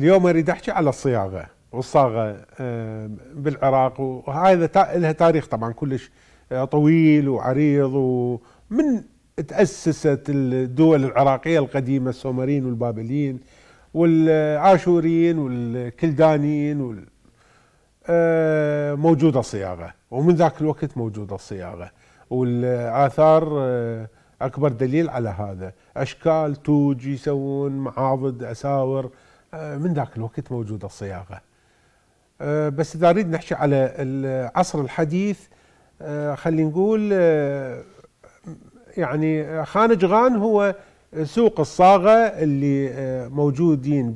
اليوم اريد احكي على الصياغه والصاغه آه، بالعراق وهذا لها تاريخ طبعا كلش آه، طويل وعريض ومن تاسست الدول العراقيه القديمه السومريين والبابليين والعاشوريين والكلدانيين وال آه، موجوده الصياغه ومن ذاك الوقت موجوده الصياغه والاثار اكبر دليل على هذا اشكال توج يسوون معابد اساور آه، من ذاك الوقت موجوده الصياغه آه، بس اذا اريد نحكي على العصر الحديث آه، خلينا نقول يعني غان هو سوق الصاغه اللي موجودين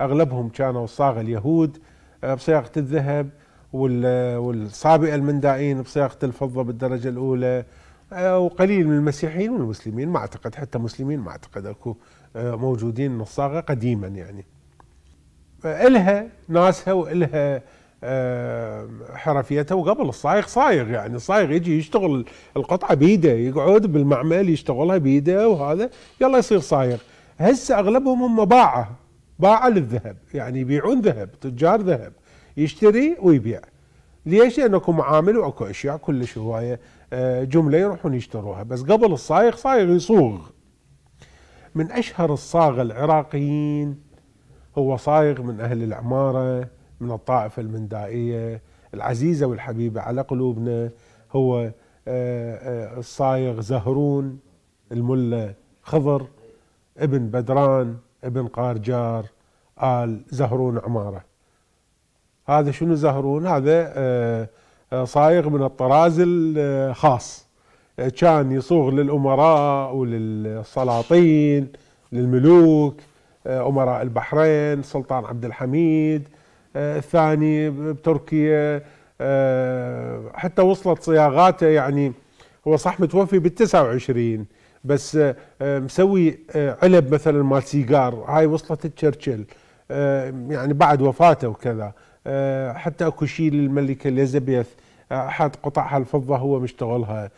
باغلبهم كانوا الصاغه اليهود بصياغه الذهب والصابئه المندائين بصياغه الفضه بالدرجه الاولى وقليل من المسيحيين والمسلمين ما اعتقد حتى مسلمين ما اعتقد اكو موجودين من الصاغه قديما يعني. إلها ناسها وإلها آه، حرفيتها وقبل الصايغ صايغ يعني الصايغ يجي يشتغل القطعه بيده يقعد بالمعمل يشتغلها بيده وهذا يلا يصير صايغ هسه اغلبهم هم باعه باعه للذهب يعني يبيعون ذهب تجار ذهب يشتري ويبيع ليش؟ لان اكو معامل واكو اشياء كلش هوايه آه، جمله يروحون يشتروها بس قبل الصايغ صايغ يصوغ من اشهر الصاغه العراقيين هو صايغ من أهل العمارة من الطائفة المندائية العزيزة والحبيبة على قلوبنا هو آه، آه، الصايغ زهرون الملة خضر ابن بدران ابن قارجار آل زهرون عمارة هذا شنو زهرون هذا آه، صايغ من الطراز الخاص كان يصوغ للأمراء وللسلاطين للملوك آه، أمراء البحرين سلطان عبد الحميد آه، الثاني بتركيا آه، حتى وصلت صياغاته يعني هو صح متوفي بال 29 بس مسوي علب مثلا مال سيجار هاي وصلت تشرشل يعني بعد وفاته وكذا حتى اكو شيء للملكه اليزابيث احد قطعها الفضه هو مشتغلها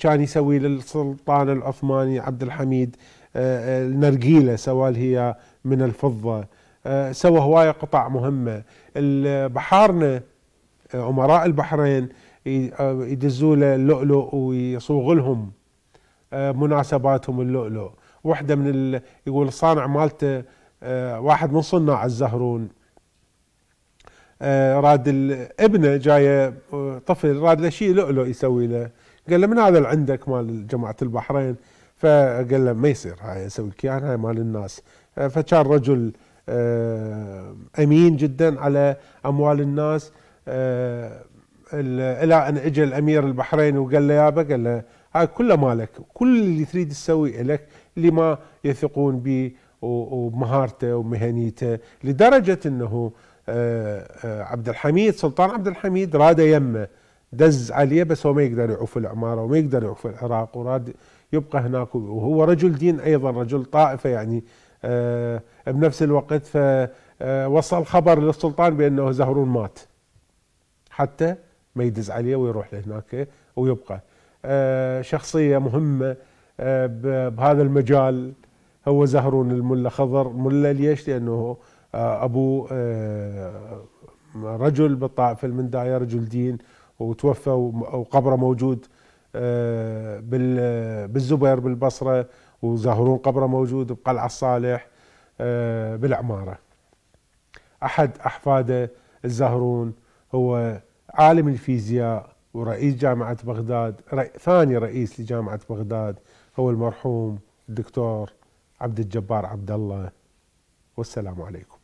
كان يسوي للسلطان العثماني عبد الحميد النرجيله سواء هي من الفضه آه، سوى هوايه قطع مهمه البحارنة آه، امراء البحرين آه، يدزوا له اللؤلؤ ويصوغ لهم مناسباتهم اللؤلؤ واحده من ال... يقول الصانع مالته واحد من صناع الزهرون راد ابنه جايه طفل راد له شيء لؤلؤ يسوي له قال له من هذا اللي عندك مال جماعه البحرين فقال له ما يصير هاي اسوي لك هاي مال الناس فكان رجل آه، امين جدا على اموال الناس آه، الى ان اجى الامير البحريني وقال له يابا قال له هاي كله مالك كل اللي تريد تسويه لك ما يثقون به ومهارته ومهنيته لدرجه انه آه، عبد الحميد سلطان عبد الحميد راد يمه دز عليه بس هو ما يقدر يعوف العماره وما يقدر يعوف العراق وراد يبقى هناك وهو رجل دين أيضا رجل طائفة يعني آه، بنفس الوقت فوصل آه، خبر للسلطان بأنه زهرون مات حتى ما يدز عليه ويروح لهناك ويبقى آه، شخصية مهمة بهذا المجال هو زهرون الملا خضر ملا ليش لأنه أبو رجل بالطائفة المنداية رجل دين وتوفى وقبره موجود بالزبير بالبصرة وزهرون قبره موجود بقلعة الصالح آه، بالعمارة أحد أحفاده الزهرون هو عالم الفيزياء ورئيس جامعة بغداد ثاني رئيس لجامعة بغداد هو المرحوم الدكتور عبد الجبار عبد الله والسلام عليكم